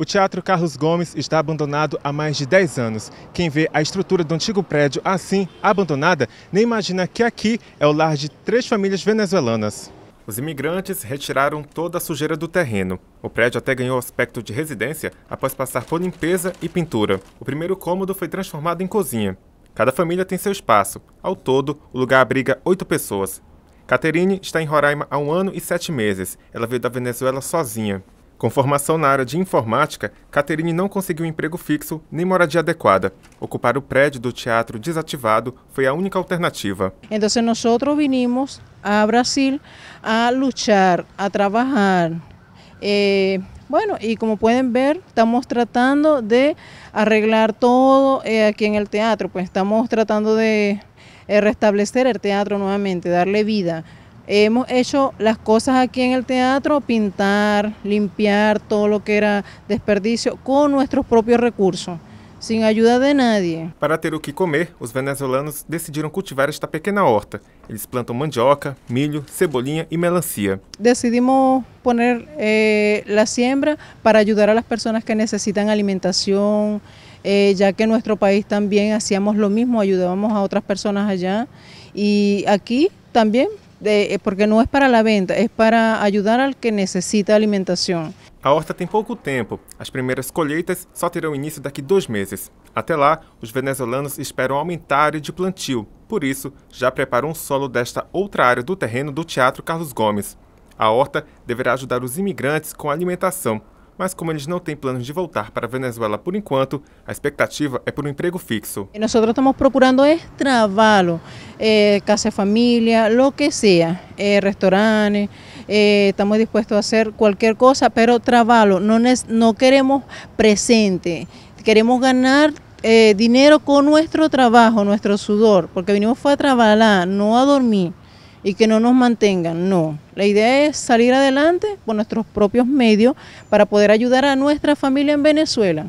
O Teatro Carlos Gomes está abandonado há mais de 10 anos. Quem vê a estrutura do antigo prédio assim, abandonada, nem imagina que aqui é o lar de três famílias venezuelanas. Os imigrantes retiraram toda a sujeira do terreno. O prédio até ganhou aspecto de residência após passar por limpeza e pintura. O primeiro cômodo foi transformado em cozinha. Cada família tem seu espaço. Ao todo, o lugar abriga oito pessoas. Caterine está em Roraima há um ano e sete meses. Ela veio da Venezuela sozinha. Com formação na área de informática, Caterine não conseguiu emprego fixo nem moradia adequada. Ocupar o prédio do teatro desativado foi a única alternativa. Então, nós vinimos a Brasil a lutar, a trabalhar. e, eh, bueno, como podem ver, estamos tratando de arreglar todo eh, aqui no teatro, pues estamos tratando de eh, restabelecer o teatro novamente, dar-lhe vida. hemos hecho las cosas aquí en el teatro, pintar, limpiar todo lo que era desperdicio con nuestros propios recursos. sin ayuda de nadie. Para tener lo que comer, los venezolanos decidieron cultivar esta pequeña horta. Ellos plantan mandioca, milho, cebolinha y e melancia. Decidimos poner eh, la siembra para ayudar a las personas que necesitan alimentación, eh, ya que en nuestro país también hacíamos lo mismo, ayudábamos a otras personas allá. Y aquí también de, eh, porque não é para a venda, é para ajudar al que necessita alimentação. A horta tem pouco tempo. As primeiras colheitas só terão início daqui dois meses. Até lá, os venezuelanos esperam aumentar a área de plantio. Por isso, já preparam um solo desta outra área do terreno do Teatro Carlos Gomes. A horta deverá ajudar os imigrantes com a alimentação, mas como eles não têm planos de voltar para a Venezuela por enquanto, a expectativa é por um emprego fixo. Nós estamos procurando é trabalho, é, casa família, lo que seja, é restaurantes. restaurante, é, estamos dispostos a fazer qualquer coisa, mas trabalho, não, queremos presente, queremos ganhar eh, dinheiro com nosso trabalho, nosso sudor, porque venimos para trabalhar, não a dormir. y que no nos mantengan, no. La idea es salir adelante por nuestros propios medios para poder ayudar a nuestra familia en Venezuela.